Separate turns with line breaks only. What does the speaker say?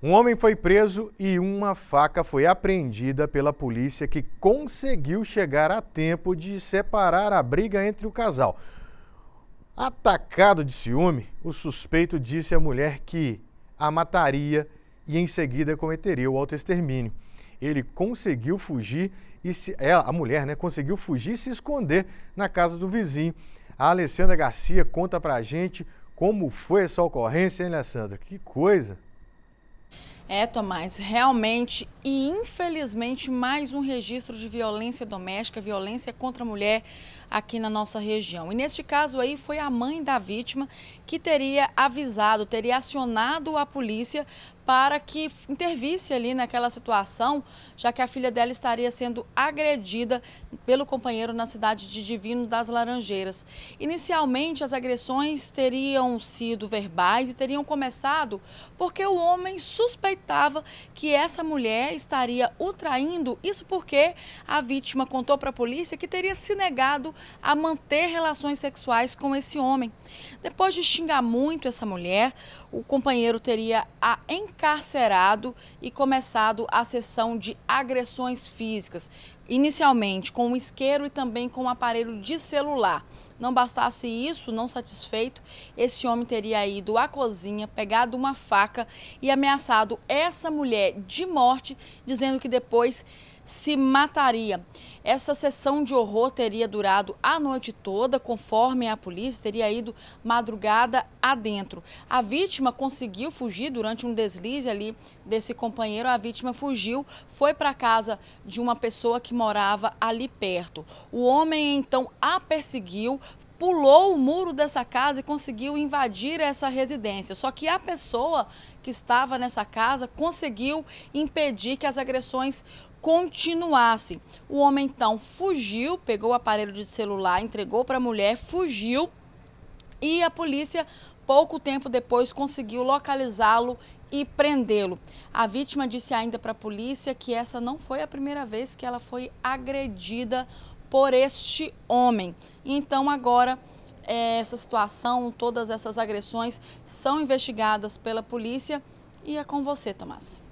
Um homem foi preso e uma faca foi apreendida pela polícia que conseguiu chegar a tempo de separar a briga entre o casal. Atacado de ciúme, o suspeito disse à mulher que a mataria e em seguida cometeria o autoextermínio. Ele conseguiu fugir e se, ela, é, a mulher, né, conseguiu fugir e se esconder na casa do vizinho. A Alessandra Garcia conta pra gente como foi essa ocorrência, hein, Alessandra? Que coisa!
É, Tomás, realmente e infelizmente mais um registro de violência doméstica, violência contra a mulher aqui na nossa região. E neste caso aí foi a mãe da vítima que teria avisado, teria acionado a polícia para que intervisse ali naquela situação, já que a filha dela estaria sendo agredida pelo companheiro na cidade de Divino das Laranjeiras. Inicialmente, as agressões teriam sido verbais e teriam começado porque o homem suspeitou suspeitava que essa mulher estaria o traindo, isso porque a vítima contou para a polícia que teria se negado a manter relações sexuais com esse homem. Depois de xingar muito essa mulher, o companheiro teria a encarcerado e começado a sessão de agressões físicas inicialmente com o isqueiro e também com o aparelho de celular. Não bastasse isso, não satisfeito, esse homem teria ido à cozinha, pegado uma faca e ameaçado essa mulher de morte, dizendo que depois se mataria. Essa sessão de horror teria durado a noite toda, conforme a polícia teria ido madrugada adentro. A vítima conseguiu fugir durante um deslize ali desse companheiro. A vítima fugiu, foi para casa de uma pessoa que morava ali perto. O homem então a perseguiu, pulou o muro dessa casa e conseguiu invadir essa residência. Só que a pessoa que estava nessa casa conseguiu impedir que as agressões continuassem. O homem então fugiu, pegou o aparelho de celular, entregou para a mulher, fugiu e a polícia pouco tempo depois conseguiu localizá-lo e prendê-lo. A vítima disse ainda para a polícia que essa não foi a primeira vez que ela foi agredida por este homem. Então agora eh, essa situação, todas essas agressões são investigadas pela polícia e é com você, Tomás.